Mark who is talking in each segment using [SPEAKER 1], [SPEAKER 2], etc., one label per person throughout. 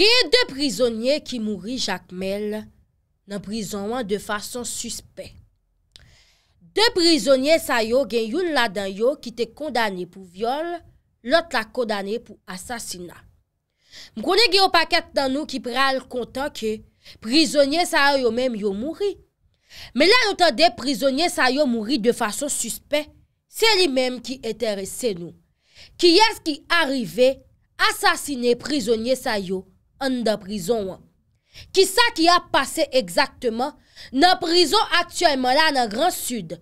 [SPEAKER 1] Gye yon de prizonye ki mouri Jacques Mel nan prizonman de fason suspect. De prizonye sa yo gen yon ladan yo ki te kondani pou viol, lot la kondani pou asasina. Mkone gye yon paket nan nou ki pral kontan ke prizonye sa yo menm yo mouri. Men la loutande prizonye sa yo mouri de fason suspect, se li menm ki etere se nou. Ki yas ki arrive ki yon prizonye sa yo an nan prison an. Kisa ki a pase ekzaktman nan prison aktyoyman la nan Gran Sud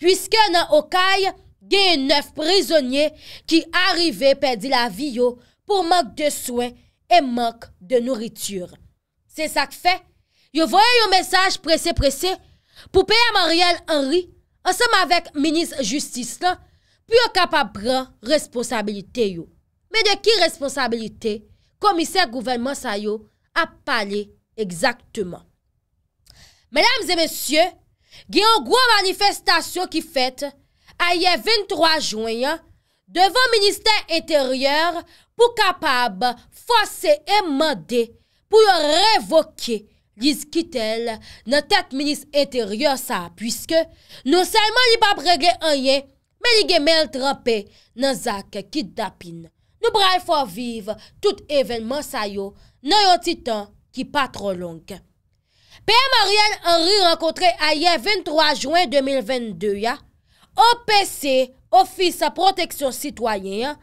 [SPEAKER 1] pwiske nan Okay genye neuf prisonye ki arive pedi la vi yo pou mok de swen e mok de nouritur. Se sak fe, yo voye yo mesaj prese prese pou pe a Marielle Henry ansem avek Ministre Justice la pou yo kapap pran responsabilite yo. Men de ki responsabilite yo? komiser gouvenman sa yo ap pale ekzaktman. Mèlèm zè mèsyè, gen yon gwa manifestasyon ki fèt a ye 23 jwen, devon minister intèryèr pou kapab fòse emande pou yon revoke lise kitèl nan tèt minister intèryèr sa, pwiske nou selman li bab regè anye men li gen mel trape nan zak ki dapin. Nou bral fwa vive tout evenman sa yo nan yon titan ki pa tro lonk. P.M. Ariel Henry renkontre a ye 23 juen 2022 ya. O.P.C. ofis sa proteksyon sitwayen ya.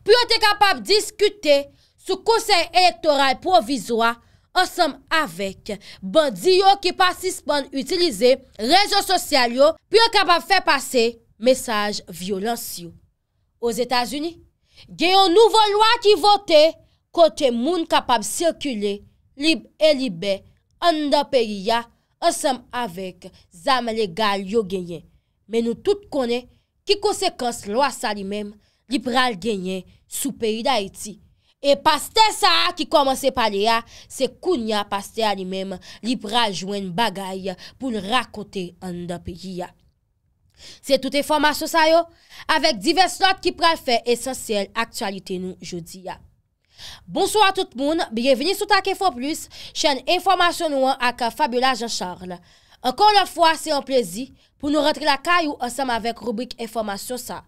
[SPEAKER 1] Pi yo te kapab diskute sou kousen elektoral provizwa ansam avek bandi yo ki pa sispande utilize rejon sosyal yo. Pi yo kapab fe pase mesaj violans yo. O.E.T.A.S.U.N.I. Genyon nouvo lwa ki vote, kote moun kapab sirkule, libe e libe, an da peyi ya, asem avek zam legal yo genyen. Men nou tout kone ki konsekons lwa sa li mem, lipral genyen sou peyi da eti. E paste sa ki komanse pale ya, se kounya paste a li mem, lipral jwen bagay pou lrakote an da peyi ya. Se tout informasyon sa yo, avèk divers lot ki pral fè esensyèl aktualite nou jodi ya. Bounso a tout moun, biye veni sou tak e fo plus, chen informasyon nou an ak Fabiola Jean-Charles. Ankon lò fwa, se an plezi pou nou rentre la kayou ansam avèk rubrik informasyon sa.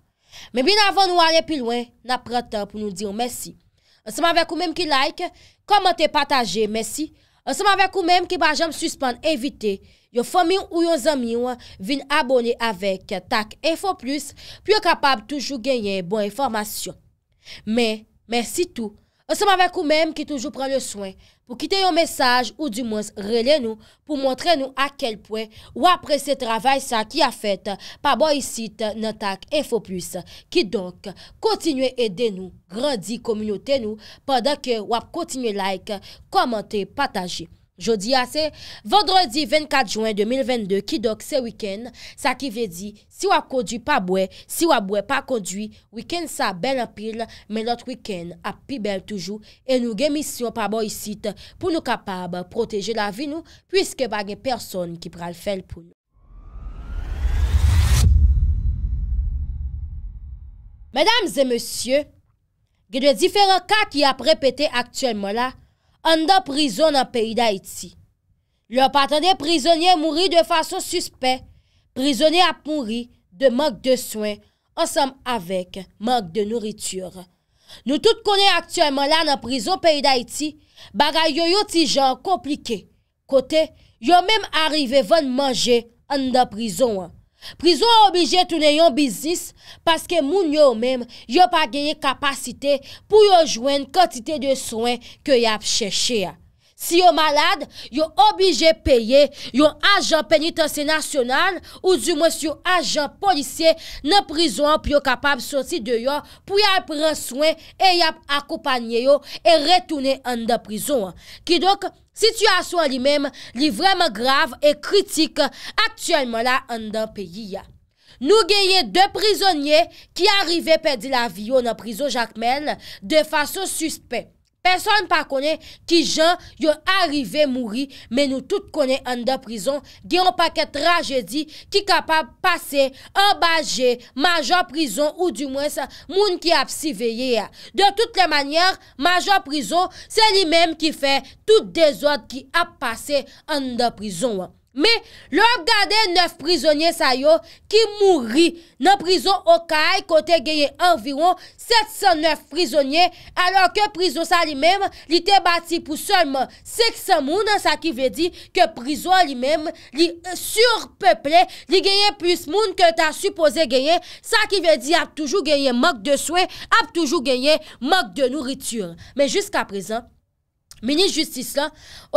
[SPEAKER 1] Mè bin avè nou alè pi lwen, na prantan pou nou diyo mèsi. Ansam avèk ou mèm ki like, komante pataje mèsi. Ansam avèk ou mèm ki banjèm suspèn evite. Yo fomil ou yon zamil vin abone avèk tak info plus, pi yo kapab toujou genyen bon informasyon. Men, mersi tou. Ansem avèk ou menm ki toujou pran le swen, pou kite yon mesaj ou di mons rele nou, pou montre nou akkel pwen ou apre se travay sa ki a fèt pa bo yisit nan tak info plus. Ki donk, kontinye edè nou, randi komynotè nou, padan ke wap kontinye like, komante, pataje. Jodi ya se, vodredi 24 juan 2022 ki dok se wikend, sa ki ve di, si wak kodu pa bwe, si wak bwe pa kodu, wikend sa bel apil, men lot wikend api bel toujou, e nou gemisyon pa bo yisit pou nou kapab proteje la vi nou, pwiske bagen person ki pral fel pou nou. MEDAMS ET MOSYOU MEDAMS ET MOSYOU Gè de diferent ka ki ap repete aktuel mo la, an da prizon nan peyi d'Haïti. Lò patan de prizonye mouri de fason suspè, prizonye ap mouri de mank de swen, ansam avek mank de nouritur. Nou tout konen aktiyanman lan nan prizon peyi d'Haïti, bagay yo yo ti jan komplike. Kote, yo menm arrive van manje an da prizon an. Priso obije tou ne yon bizis paske moun yo mèm yo pa geye kapasite pou yo jwen kontite de souen ke yo ap chèche ya. Si yo malade, yo obije peye yo ajan penitansi nasyonal ou zi mwes yo ajan polisye nan prizon pou yo kapab sosi deyo pou yo apren swen e yap akopanye yo e retoune an dan prizon. Ki dok, situasyon li mem li vreman grav e kritik aktiyalman la an dan peyi ya. Nou geye de prizonye ki arive pedi la viyo nan prizon Jacquemelle de fason suspect. Peson pa kone ki jan yo arive mouri, men nou tout kone an de prizon, gen an paket tragedi ki kapab pase an baje, major prizon ou di mwen sa moun ki ap si veye ya. De tout le manyar, major prizon, se li menm ki fe tout dezod ki ap pase an de prizon. Me, lop gade 9 prizonye sa yo ki mouri nan prizon okay kote genye environ 709 prizonye alo ke prizon sa li mem li te bati pou solman 600 moun an sa ki ve di ke prizon li mem li surpeple li genye plus moun ke ta supose genye sa ki ve di ap toujou genye mok de swen, ap toujou genye mok de nouritur. Me, jiska prezen, Ministre Justice la,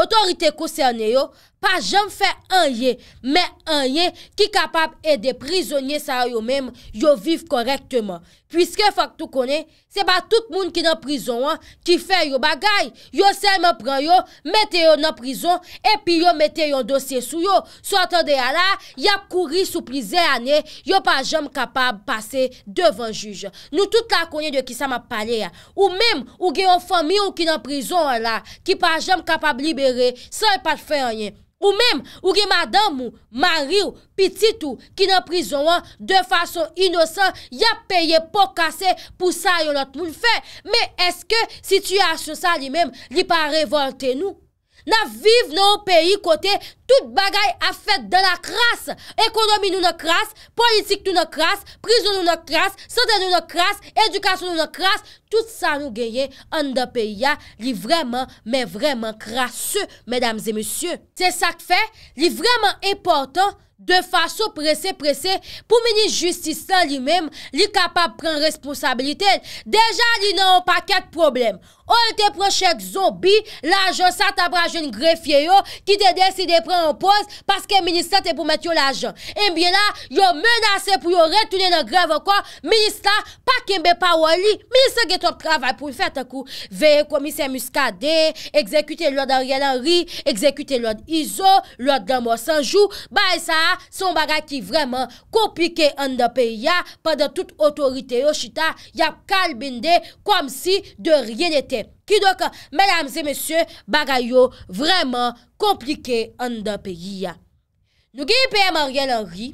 [SPEAKER 1] otorite kousen yo pa jom fè an ye, mè an ye, ki kapab e de prizonye sa yo mèm, yo viv korektman. Piske fòk tou konè, se pa tout moun ki nan prizon an, ki fè yo bagay, yo sel mè pran yo, mette yo nan prizon, epi yo mette yo dosye sou yo, sou atonde ya la, ya kouri sou plize anè, yo pa jom kapab pase devan juj. Nou tout la konè de ki sa mè palè ya, ou mèm, ou gen yo fòm yo ki nan prizon an la, ki pa jom kapab libere, se pa fè an ye, Ou menm, ou gen madan mou, maril, pititou, ki nan prizon an, de fason inosan, ya peye pou kase pou sa yon lot mou l fe. Men, eske, sityasyon sa li menm, li pa revolte nou? Na viv nan ou peyi kote, tout bagay a fet dan la kras. Ekonomi nou la kras, politik nou la kras, prizon nou la kras, sante nou la kras, edukasyon nou la kras, tout sa nou genye an da peyi ya li vreman, men vreman kras, se, medams e monsye. Se sak fe, li vreman importan, de faso prese prese, pou meni justisan li mem, li kapap pren responsabilite, deja li nan ou pa ket probleme, ou te prechek zobi la jan sa tabraje yon grefye yo ki te deside pre en pose paske minister te pou met yo la jan e bie la yo menase pou yo retune nan greve kon, minister pa kembe pa wali, minister getop travay pou yon fete kou, veye komisyen muskade, ekzekute lòd Ariel Henry, ekzekute lòd Izo lòd Damo Sanjou, ba e sa son bagay ki vreman kopike an da pe ya, pa de tout otorite yo chita, ya kalbinde kom si de rien ete Ki do ka, mèlèm zè mèsyè, bagay yo, vreman komplike an da peyi ya. Nou gen yi peye Mariel Henry,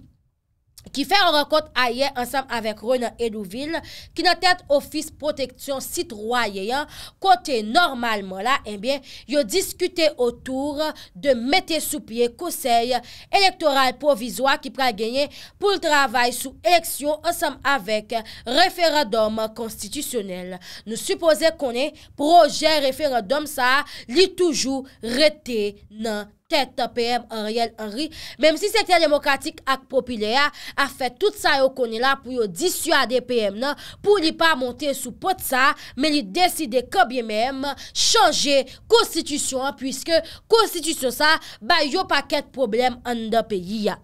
[SPEAKER 1] Ki fè an rakot a ye ansam avèk Renan Elouville, ki nan tèt ofis proteksyon sitroa ye yon, kote normalman la, enbyen, eh yo diskute otour de mette sou pie kousey elektoral provizwa ki pral genye pou l travay sou eleksyon ansam avèk referadom konstitusyonel. Nou suppose konen proje referadom sa li toujou rete nan. Tete PM non? en riyel en ri. Mem si sekte demokratik ak popile ya. A fe tout sa yo koni la pou yo disyo a de PM nan. Pou li pa monte sou pot sa. Me li deside kabye menm. Chanje konstitusyon. Puiske konstitusyon sa. Ba yo pa ket problem an de peyi ya.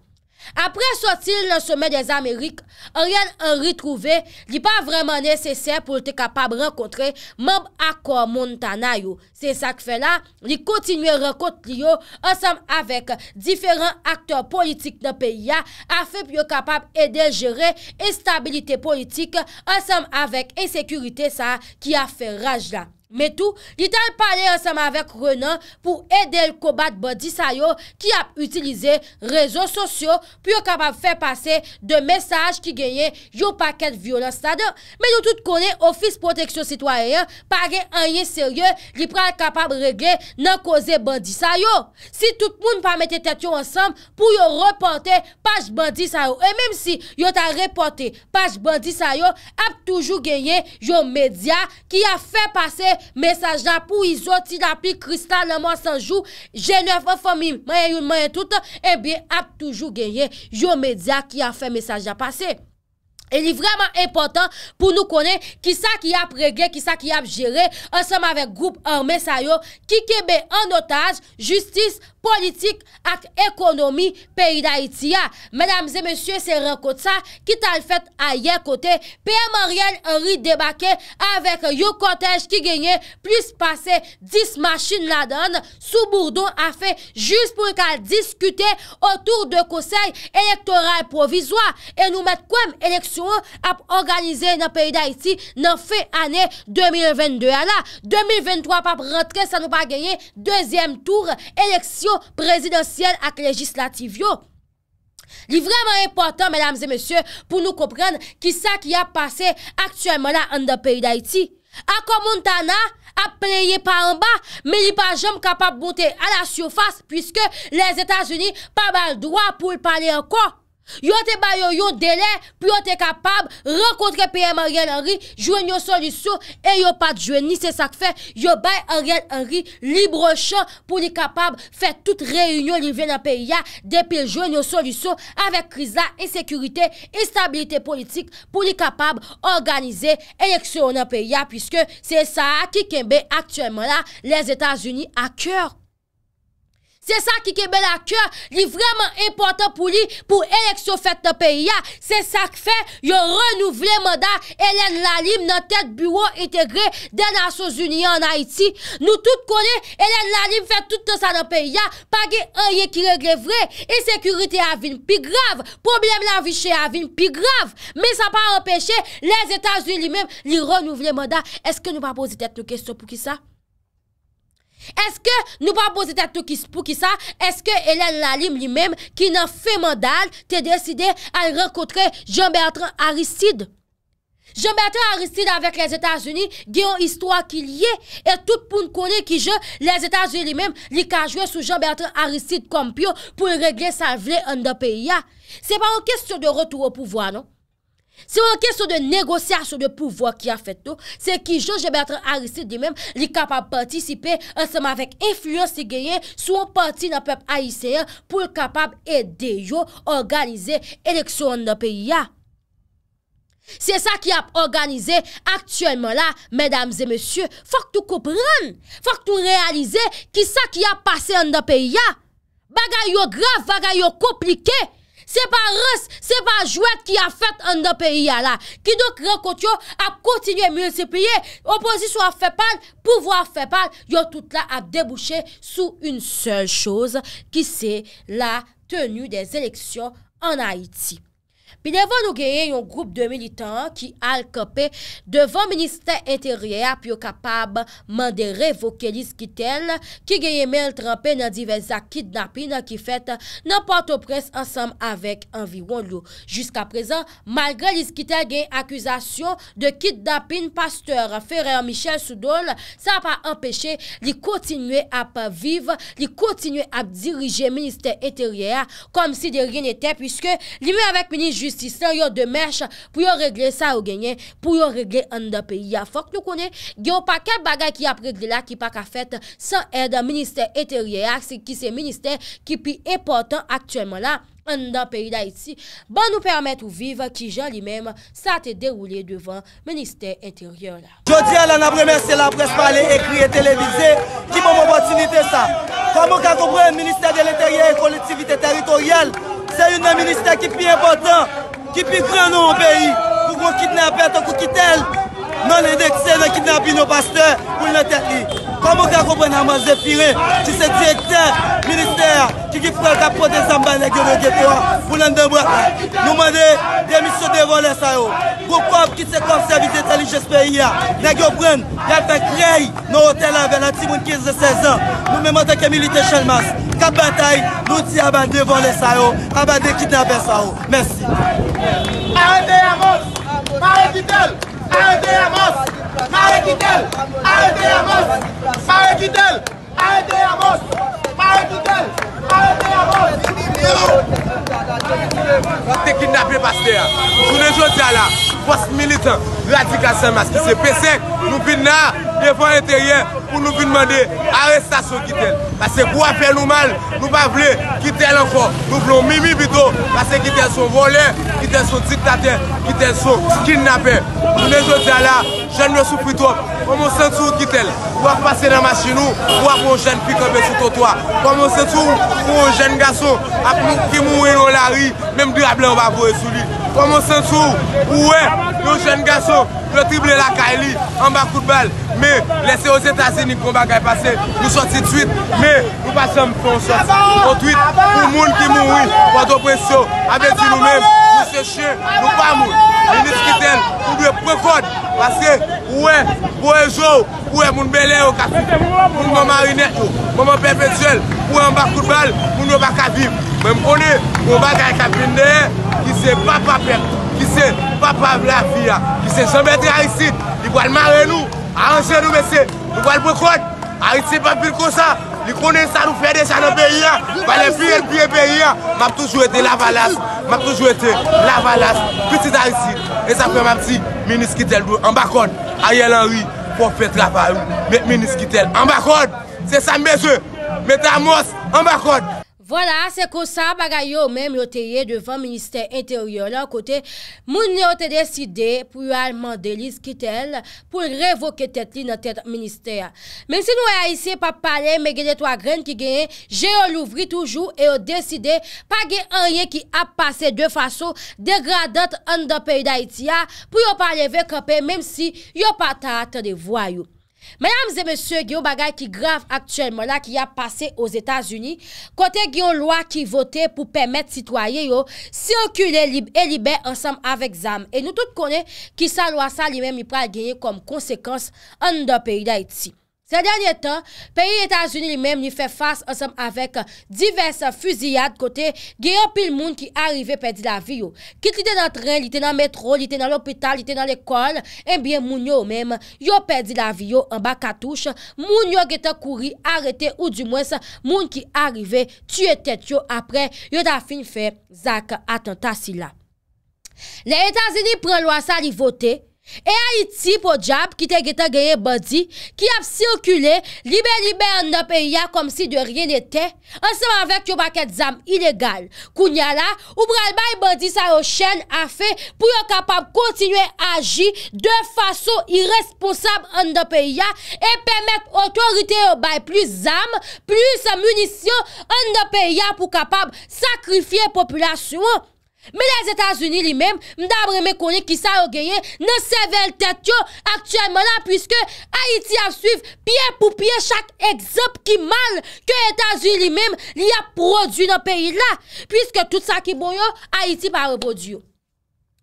[SPEAKER 1] Apre sotil nan Semen des Amerik, oryan an ritrouve li pa vreman neseser pou te kapab renkotre moun akor moun tanay yo. Se sak fe la, li kontinu renkot li yo ansam avek diferan akter politik nan peyi ya afep yo kapab edel jere estabilite politik ansam avek esekurite sa ki a fe raj la. Metou, li tal pale ansam avèk Renan pou ede l kobat bandi sa yo ki ap utilize rezon sosyo pou yo kapab fè pase de mesaj ki genye yo paket violen stade. Men yo tout konen ofis proteksyon sitwayen pake anye serye li pral kapab regè nan koze bandi sa yo. Si tout moun pa mette tètyo ansam pou yo repante pas bandi sa yo. E menm si yo tal repante pas bandi sa yo ap toujou genye yo media ki a fè pase Mesaj la pou izotil api kristal Nanman sanjou Jenef fomim Mwenye yon mwenye tout Eby eh ap toujou genye Yo medya ki a fe mesaj la pase El li vreman impotant pou nou konen Ki sa ki ap regle, ki sa ki ap jere Ansem avek group an mesayo Ki kebe an otaj Justis politik ak ekonomi Peyi da itiya Menamze monsye se rekot sa Ki tal fet a ye kote P.M.A.R.I.E.L. ri debake Avek yo kotej ki genye Plis pase dis masjin la don Sou bourdon a fe Jus pou ek al diskute Otour de kosey elektoral provizwa E nou met kouem elektor ap organize nan peyi d'Haiti nan fe ane 2022 ala. 2023 ap rentre sa nou pa geye dezyem tour eleksyon prezidentiyel ak legislativyo. Li vreman important, mesdames et messieurs, pou nou kopren ki sa ki ap pase aktuèmola an de peyi d'Haiti. Ako Montana ap pleye pa an ba, me li pa jom kapap bonte a la soufase pwiske les Etats-Unis pa mal dwa pou l'pale an kon. Yo te bay yo yo dele, pou yo te kapab renkontre PM Ariel Henry, jwen yo soli sou, e yo pat jwen ni se sak fe, yo bay Ariel Henry libre chan pou li kapab fe tout reyunyon li ven nan periya depil jwen yo soli sou, avek kriz la, e sekurite, e stabilite politik pou li kapab organize eleksyon nan periya, pwiske se sa a ki kembe aktuèman la les Etats-Unis a kèr. Se sa ki kebe la kyo, li vreman impotant pou li pou eleksyon fèt nan peyi ya. Se sa ki fè, yo renouvle moda. Hélène Lalim nan tèt bureau integre den Nasyon Zuni an Haiti. Nou tout konè, Hélène Lalim fèt tout sa nan peyi ya. Pagè an ye ki regle vre, e sekurite avin pi grav. Problem la vichè avin pi grav. Me sa pa empèche, les étages li mèm li renouvle moda. Eske nou pa pozitek nou kèstyo pou ki sa? Eske nou pa boze tatou ki spou ki sa, eske Elen Lalim li menm ki nan fe mandal te deside a y renkotre Jean-Bertrand Aristide? Jean-Bertrand Aristide avek les Etats-Unis, gen yon histwa ki liye, e tout pou n kone ki je, les Etats-Unis li menm li ka jwe sou Jean-Bertrand Aristide kompyo pou y regle sa vle an da peya. Se pa ou keste de retou ou pouvoan nou? Se yon keso de negosyasyon de pouvoi ki a fetou, se ki jonge betran a risi di menm li kapab partisipe ansama vek influensi genye sou an parti nan pep a iseyen pou kapab ede yo organize eleksyon nan peyi ya. Se sa ki ap organize aktiyonman la, medams e monsye, fok tou kopran, fok tou realize ki sa ki ap pase nan peyi ya. Bagay yo grav, bagay yo komplike. Se pa res, se pa jwet ki a fèt an do peyi ya la. Ki do krekot yo ap kontinuye moun se piye, opozisyon ap fè pal, pouvo ap fè pal, yo tout la ap debouchè sou un seul chouz ki se la tenu des eleksyon an Haiti. Pi nevo nou geye yon groub de militant ki al kope devon ministè intèryè ap yo kapab mande revoke li skitel ki geye mel trampè nan divè zak kidnapin ki fèt nan pote pres ansam avèk anviwon lou. Jusk aprezen, malgre li skitel gen akwizasyon de kidnapin pasteur ferè an Michel Soudol, sa pa empèche li kontinue ap viv, li kontinue ap dirije ministè intèryè, kom si de rin etè, pwiske li mè avèk ministè justice, yon de mèche pou yon regle sa ou genye, pou yon regle an dan peyi ya fòk nou konè, gyo pa ke bagay ki ap regle la ki pa ka fèt san edan Ministèr Eterier ki se Ministèr ki pi e portan aktuèman la an dan peyi la iti ba nou pèrmèt ou vive ki jan li mèm sa te deroulè devan Ministèr Eterier la.
[SPEAKER 2] Je diè lan apremerse la pres pa ale ekri e televize, ki pou moun pòtunite sa kwa moun ka koupre Ministèr de l'Eterier et Kollektivité Territoriale Se yon nan minister ki pi e botan, ki pi kran nou ou peyi. Kou kon kitna pet an kou kitel, nan le dekse nan kitna bi nou bastan pou l nan tekli. Kwa moun ka koupen a moun zepire, ki se direkter, minister, ki gif pral kap pot de zamba negyo legetwa, pou lande mwak la, nou mwade demisyon devon lesa yo. Kouk wap kit se konservite tali jespe iya, negyo pren, yal fe krey nou hotel la vela timoun 15-16 an, nou mwen mwate ke milite chalmas, kap batay, nou ti abade devon lesa yo, abade kit na besa yo. Mersi. Arre te yamos, mare kitel. Arre te yamos, mare kitel. Arre te yamos, mare kitel. Arre te yamos, vini vini vini. An te kinnape paste, jounen choti ala. post-militant, l'advika san mas, ki se pesek, nou vide nan, defan l'interyen, pou nou vide mande, aresta son kitel. Pase kou apè nou mal, nou pa vle, kitel an fon. Nou vlon mimi bito, pase kitel son volè, kitel son diktatè, kitel son skinnapè. Mounen jote ala, jen me sou pritok, pou monsen sou kitel, pou ap pase nan mas chi nou, pou ap moun jen pikopè sou totoa, pou monsen sou, pou moun jen gason, ap moun ki mou enon la ri, mèm dirabler wap vwe sou li. Ouè, nou jen gaso, le trible lakay li, an bak koutbal, mè, lese ou zetazi ni kon bagay pase, nou sotituit, mè, nou pasèm fon sotituit, ou moun ki moun wè, wado presyo, avè di nou mè, moun se chè, nou pa moun, mè nis ki ten, moun dwe prekod, pase, ouè, ouè jou, ouè moun belè ou kapi, moun mè marine ou, mè mè perpetuel, ouè an bak koutbal, moun yo baka vib, mè mponi, moun bagay kapi nè, Ki se pa pape, ki se pa pa la fia, ki se jomete Aristide, li gwa l mare nou, a anje nou mese, li gwa l brekode, Aristide pa bil kosa, li kone sa nou fe dejan nou beya, ba le biye biye beya, m ap toujou ete la valas, m ap toujou ete la valas, piti Aristide, e sape m ap ti, menis ki tel, m bakode, Ariel Henry, profe trafa, menis ki tel, m bakode, se sa meze, meni ta mos, m bakode.
[SPEAKER 1] Vola, se ko sa bagay yo mèm yo te ye devan Ministèr intèryon la kote, moun yo te deside pou yo alman delis ki tel pou revoke tet li nan tet Ministèr. Men si nou ya isye pa pale mè genetwa gren ki genye, je yo louvri toujou e yo deside pa gen anye ki ap pase de faso degradat an da pey da iti ya pou yo pale vekope men si yo pa tate de vwayo. Mayam zè mè sè gyo bagay ki grav aktyèlman la ki ya pase os Etats-Unis, kote gyo lwa ki vote pou pèmèt sitwaye yo sè okule e libe ansam avèk zam. E nou tout konè ki sa lwa sa li mè mi pral geye kom konsekans an nou da peyi da etsi. Se lanyetan, peyi Etasini li menm li fe fase ansam avek diverse fuziyat kote, geyo pil moun ki arive pedi la viyo. Kit li te nan tren, li te nan metro, li te nan l'opital, li te nan eh l'ekol, enbyen moun yo menm, yo pedi la viyo, anba katouche, moun yo geta kouri, arete, ou di mwens, moun ki arive, tue tet yo apre, yo da fin fe zak atentasi la. Le Etasini pren lwa sa li votey, E a iti pou jab ki te gete geye badi ki ap sirkule libe-libe an do peya kom si de rien ete. Anseman vek yo baket zam ilegal. Kounya la, ou pral bayi badi sa yo chen afe pou yo kapab kontinue agi de faso iresponsab an do peya e pemet otorite yo bayi plus zam, plus munisyon an do peya pou kapab sakrifye populasyon. Me les Etats-Unis li mem, mdabre me koni ki sa yo geye, ne sevel tet yo aktuel mola, pwiske Haiti a suif piye pou piye chak egzop ki mal ke Etats-Unis li mem li a prodwi no peyi la, pwiske tout sa ki bon yo, Haiti pa rebodi yo.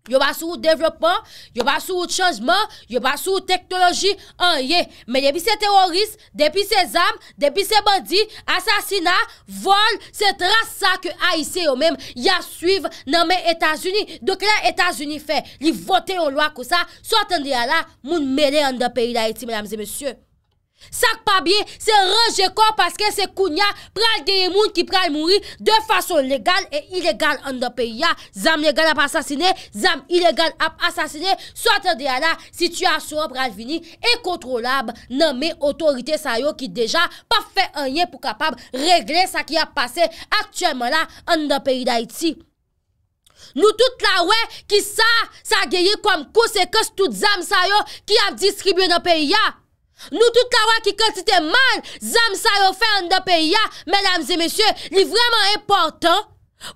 [SPEAKER 1] Yo ba sou ou devropan, yo ba sou ou chanjman, yo ba sou ou teknoloji, an ye. Menye bi se teroris, depi se zam, depi se bandi, asasina, vol, se tra sa ke a isi yo menm. Ya suiv nan men Etasuni, doke la Etasuni fe, li vote yon lwa kousa, sotan diya la, moun mele an da peyi la eti, menamze mesye. Sak pa biye se rejeko paske se kounya pral deye moun ki pral mouri de fason legal e ilegal an de peyi ya. Zam legal ap asasine, zam ilegal ap asasine, sou atan deya la situasyon pral vini ekontrolab name otorite sayo ki deja pa fe anye pou kapab regle sa ki ap pase aktuèman la an de peyi d'Aiti. Nou tout la we ki sa, sa geye kom konsekos tout zam sayo ki ap distribuye an de peyi ya. Nou tout la wak ki konsite man, zanm sa yo fè an de pe ya, menamze mesye, li vreman important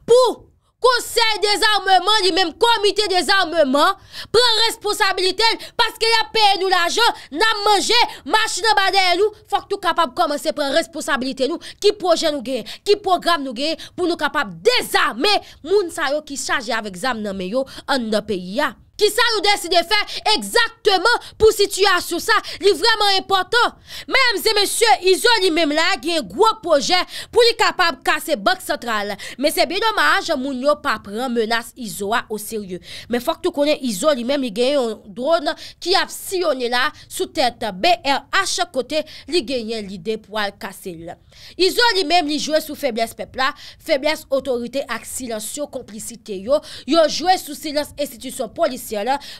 [SPEAKER 1] pou konsey dezarmement, li menm komite dezarmement, pren responsabilite l, paske ya peye nou l ajan, nanm manje, manche nan badeye nou, fok tou kapap komanse pren responsabilite nou, ki proje nou geye, ki program nou geye, pou nou kapap dezame moun sa yo ki chaje avèk zanm nanme yo an de pe ya. ki sa nou deside fè exactement pou situasyon sa li vreman impotant. Mèm zè mèsyè, Izo li mèm la gen gwo proje pou li kapab kase bok satral. Mèm se bèl omaj moun yo pa pran menas Izo a o seryè. Mèm fòk tou konen Izo li mèm li genye yon drone ki ap si yon li la sou tèta B.R.H. kote li genye li de pou al kase li. Izo li mèm li jwe sou febles pepla, febles otorite ak silansyon komplicite yo, yo jwe sou silans institusyon polisi.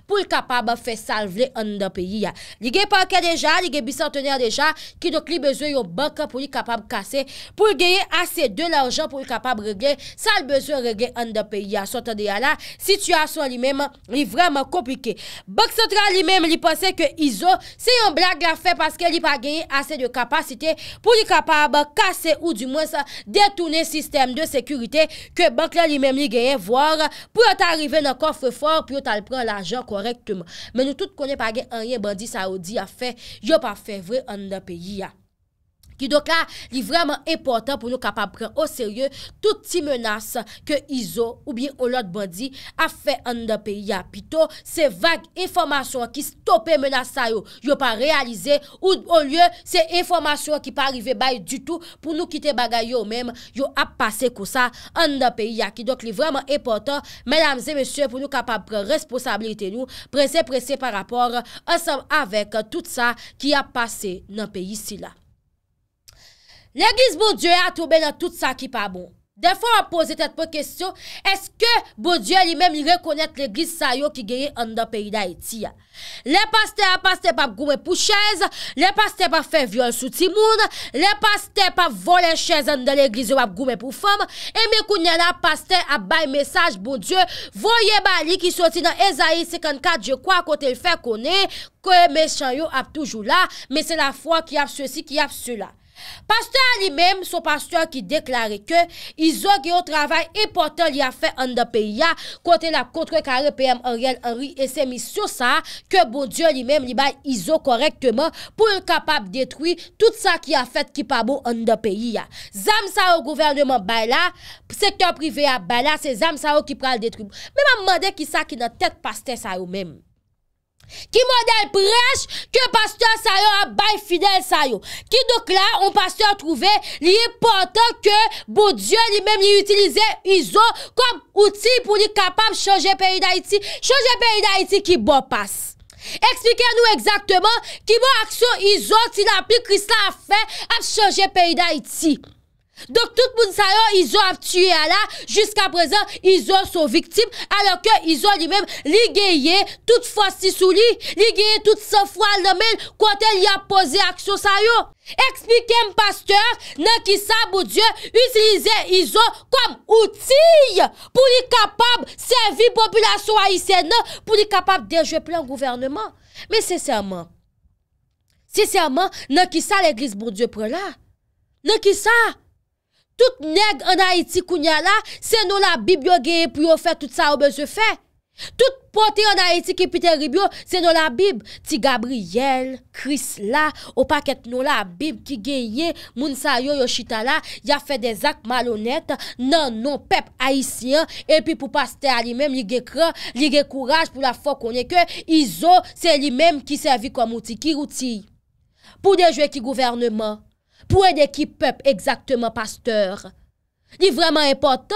[SPEAKER 1] pou l kapab fe sal vle an da peyi ya. Li gen pake deja, li gen bisantene ya deja, ki dok li bezo yo bank pou li kapab kase, pou l genye ase de l anjan pou l kapab regle sal bezo regle an da peyi ya. Sotan de ya la, situasyon li menm li vreman komplike. Bank central li menm li pase ke izo, se yon blag la fe paske li pa genye ase de kapasite pou li kapab kase ou di mwen sa detoune sistem de sekurite ke bank la li menm li genye vwa pou yo ta arrive nan kofre faw, pou yo ta l pren l ajan korektoum. Men nou tout konye page anye bandi saoudi a fe yo pa fe vre an la peyi a. Ki do ka li vreman important pou nou kapap pren o serye tout ti menas ke izo ou biye ah, ou lot bandi a fe an nan peyi ya. Pito se vag informasyon ki stopen menas sa yo, yo pa realize ou onye se informasyon ki pa arrive baye du tout pou nou kite bagay yo mem yo ap pase kosa an nan peyi ya. Ah, ki do ka li vreman important pou nou kapap pren responsabilite nou prese prese par rapor ansam avek tout sa ki ap pase nan peyi si la. L'eglis bo Diyo a toube nan tout sa ki pa bon. De fwa wap pose tet po kestyon, eske bo Diyo li mem li rekonet l'eglis sa yo ki geye an da peyi da eti ya. Le paste a paste pap goume pou chèze, le paste pap fè viol sou timoun, le paste pap vò le chèze an de l'eglis wap goume pou fèm, e me kounye la paste ap baye mesaj bo Diyo, vò ye bali ki soti nan Ezaïe 54, je kwa kote l'fè konè, kò e mesha yo ap toujou la, me se la fwa ki ap sou si ki ap sou la. Pasteur li menm sou pasteur ki deklare ke izo geyo travay e poten li a fe an de peyi ya kote la kontre kare pm an riyen an riyen se mi sou sa ke bo diyo li menm li bay izo korekteman pou e kapab detwi tout sa ki a fet ki pa bo an de peyi ya. Zam sa ou gouvernement bay la, sektor prive ya bay la, se zam sa ou ki pral detwi. Menman mwade ki sa ki nan tet paste sa ou menm. Ki model prej, ki pasteur sa yo a bay fidel sa yo. Ki doklan, ou pasteur trouve li important ke bo Diyo li men li utilize Izo kom outi pou li kapap chanje peyi da iti, chanje peyi da iti ki bo pas. Eksplike nou eksakteman ki bo aksyon Izo ti la pi kris la fe ap chanje peyi da iti. Dok tout moun sayon, izon ap tue ala, Juska prezen, izon sou viktib, Alok ke izon li mèm li geye, Tout fosti sou li, Li geye tout se fwa lèmen, Kontè li ap pose aksyon sayon. Eksplike m pasteur, Nè ki sa moun die, Utilize izon kom outil, Pou li kapab servi populasyon a isen, Pou li kapab deje plèm gouvernement. Men sè sèman, Sè sèman, nè ki sa lèglise moun die prela, Nè ki sa, Tout neg an Haiti kounya la, se nou la bib yo geye pou yo fè tout sa oube ze fè. Tout pote an Haiti ki pite ribyo, se nou la bib. Ti Gabriel, Chris la, ou paket nou la bib ki geye moun sayo Yoshita la, ya fè de zak malonèt nan nou pep haisyen, epi pou pas te alimem li ge kran, li ge kouraj pou la fò konye ke, izo se li mem ki servi komouti ki routi pou dejwe ki gouvernement. pour aider qui peuple exactement pasteur. est vraiment important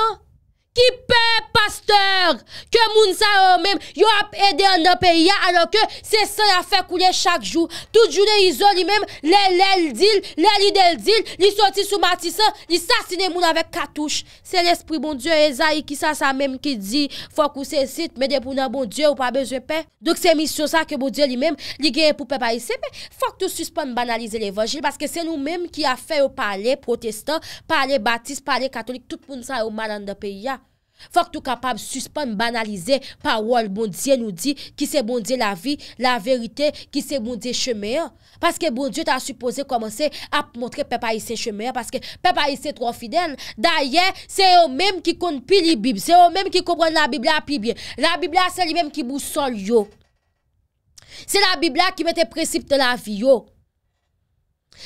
[SPEAKER 1] Ki pe pasteur, ke moun sa yo men, yo ap ede an de pe ya alo ke se sa la fe koune chak jou. Tout jou le izo li men, le le l dil, le li del dil, li soti sou matisa, li sasine moun avek katouche. Se l'espri bon Diyo Ezae ki sa sa men ki di, fok ou se sit, mède pou nan bon Diyo ou pa beze pe. Dok se mis yo sa ke bon Diyo li men, li genye pou pe pa ise pe. Fok tou suspon banalize levajil, paske se nou men ki a fe ou pale protestant, pale batist, pale katolik, tout moun sa yo man an de pe ya. Faut que tu capable suspendre, banaliser parole bon Dieu nous dit qui c'est bon Dieu la vie, la vérité, qui c'est bon Dieu chemin. Parce que bon Dieu t'a supposé commencer à montrer peuple haïtien chemin parce que peuple haïtien trop fidèle. D'ailleurs, c'est eux-mêmes qui connaissent pile la Bible, c'est eux-mêmes qui comprennent la Bible plus bien. La Bible c'est lui-même qui boussole yo. C'est la Bible qui met les principes de la vie yo.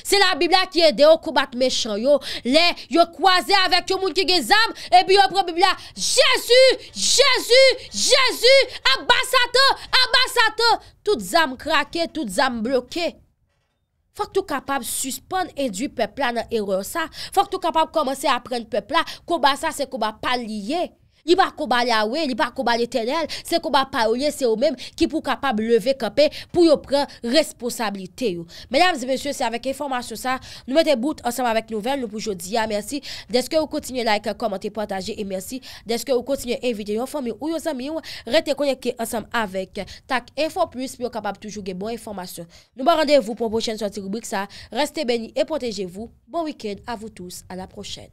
[SPEAKER 1] Se la Biblia ki ede yo koubat mechanyo, le yo kwaze avek yo moun ki ge zam, e bi yo pro Biblia, Jezu, Jezu, Jezu, abasato, abasato, tout zam krake, tout zam bloke. Fok tou kapab suspon edu pepla nan eror sa, fok tou kapab komanse apren pepla, kouba sa se kouba palye. Li pa kouba li awe, li pa kouba li tenel, se kouba pa ouye, se ou mèm ki pou kapab leve kapè pou yo pren responsabilite yo. Mèdames et mèsyè, se avèk informasyon sa, nou mète bout ansèm avèk nouvel, nou pou jodi ya, mèsi. Deske ou kontinye like, komante, pataje, e mèsi. Deske ou kontinye invite yo fami ou yo zami yo, rete konyeke ansèm avèk. Tak, info plus, pou yo kapab toujou gen bon informasyon. Nou mè randevou pou mwen chèn sou antikoubik sa. Restè bèni e potejevou. Bon wikèd, avou tous, a la prochen.